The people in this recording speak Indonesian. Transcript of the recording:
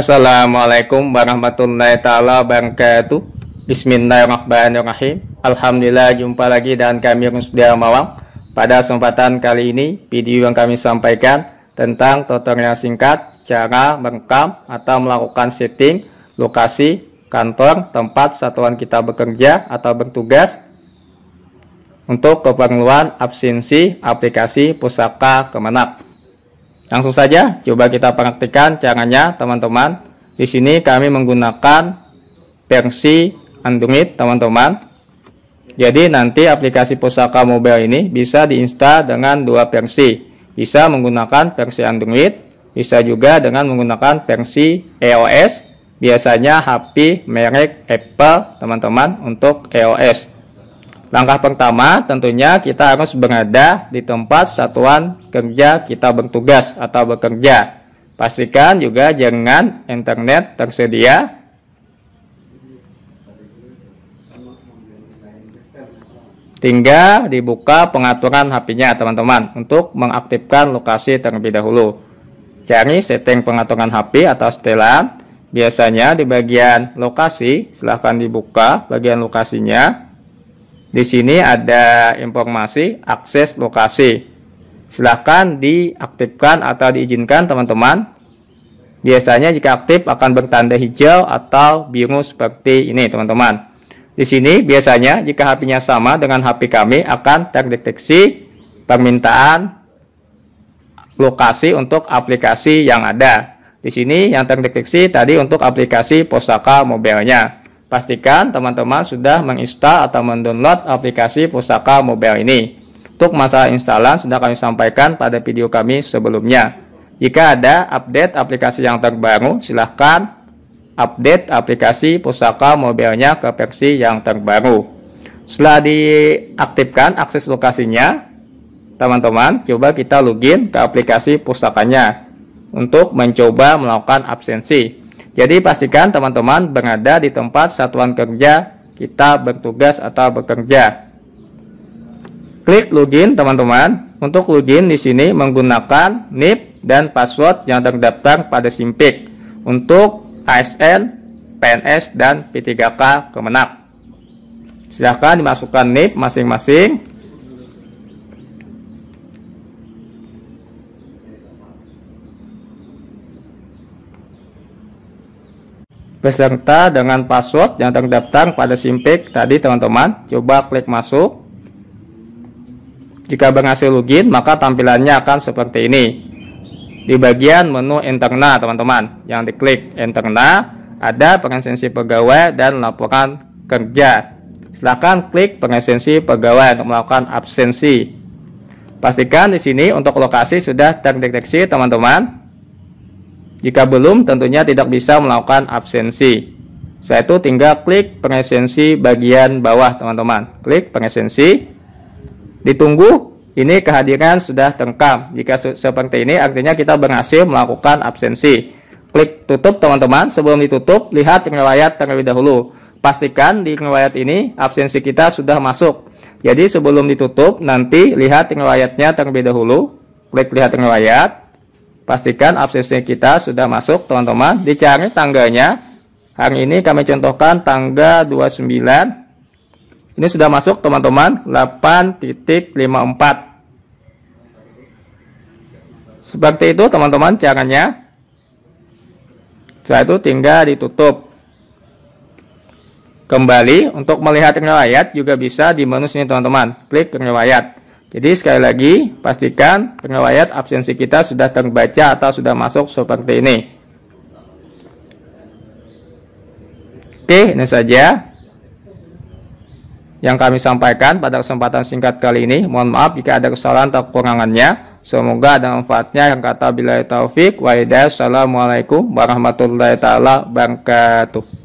Assalamualaikum warahmatullahi taala wabarakatuh. Bismillahirrahmanirrahim. Alhamdulillah jumpa lagi dan kami yang sudah Mawang. Pada kesempatan kali ini, video yang kami sampaikan tentang tutorial singkat cara merekam atau melakukan setting lokasi, kantor, tempat satuan kita bekerja atau bertugas untuk keperluan absensi aplikasi pusaka kemenak. Langsung saja coba kita praktikkan caranya teman-teman. Di sini kami menggunakan versi Android teman-teman. Jadi nanti aplikasi Pusaka Mobile ini bisa diinstal dengan dua versi. Bisa menggunakan versi Android, bisa juga dengan menggunakan versi iOS. E Biasanya HP merek Apple teman-teman untuk iOS. E Langkah pertama tentunya kita harus berada di tempat satuan kerja kita bertugas atau bekerja. Pastikan juga jangan internet tersedia. Tinggal dibuka pengaturan HP-nya teman-teman untuk mengaktifkan lokasi terlebih dahulu. Cari setting pengaturan HP atau setelan. Biasanya di bagian lokasi silahkan dibuka bagian lokasinya di sini ada informasi akses lokasi. Silahkan diaktifkan atau diizinkan teman-teman. Biasanya jika aktif akan bertanda hijau atau biru seperti ini teman-teman. Di sini biasanya jika HP-nya sama dengan HP kami akan terdeteksi permintaan lokasi untuk aplikasi yang ada. Di sini yang terdeteksi tadi untuk aplikasi Posaka mobilnya. Pastikan teman-teman sudah menginstal atau mendownload aplikasi Pustaka Mobile ini. Untuk masalah instalan sudah kami sampaikan pada video kami sebelumnya. Jika ada update aplikasi yang terbaru, silahkan update aplikasi Pustaka Mobile-nya ke versi yang terbaru. Setelah diaktifkan akses lokasinya, teman-teman, coba kita login ke aplikasi pustakanya untuk mencoba melakukan absensi. Jadi pastikan teman-teman berada di tempat satuan kerja kita bertugas atau bekerja. Klik login teman-teman. Untuk login di sini menggunakan NIP dan password yang terdaftar pada Simpik untuk ASN, PNS dan P3K Kemenak. Silahkan dimasukkan NIP masing-masing beserta dengan password yang terdaftar pada Simpik tadi teman-teman. Coba klik masuk. Jika berhasil login, maka tampilannya akan seperti ini. Di bagian menu interna teman-teman, yang diklik interna ada pengesensi pegawai dan laporan kerja. Silahkan klik pengesensi pegawai untuk melakukan absensi. Pastikan di sini untuk lokasi sudah terdeteksi teman-teman. Jika belum, tentunya tidak bisa melakukan absensi. Setelah itu tinggal klik pengesensi bagian bawah, teman-teman. Klik pengesensi. Ditunggu ini kehadiran sudah terekam. Jika seperti ini, artinya kita berhasil melakukan absensi. Klik tutup, teman-teman. Sebelum ditutup, lihat riwayat terlebih dahulu. Pastikan di riwayat ini absensi kita sudah masuk. Jadi sebelum ditutup, nanti lihat riwayatnya terlebih dahulu. Klik lihat riwayat. Pastikan absesnya kita sudah masuk teman-teman. Dicari tangganya. Hari ini kami contohkan tangga 29. Ini sudah masuk teman-teman 8.54. Seperti itu teman-teman caranya. Setelah itu tinggal ditutup. Kembali untuk melihat riwayat juga bisa di menu sini teman-teman. Klik riwayat. Jadi sekali lagi, pastikan pengelayat absensi kita sudah terbaca atau sudah masuk seperti ini. Oke, ini saja yang kami sampaikan pada kesempatan singkat kali ini. Mohon maaf jika ada kesalahan atau kekurangannya. Semoga ada manfaatnya yang kata bila taufik Waalaikumsalam Assalamualaikum warahmatullahi taala wabarakatuh.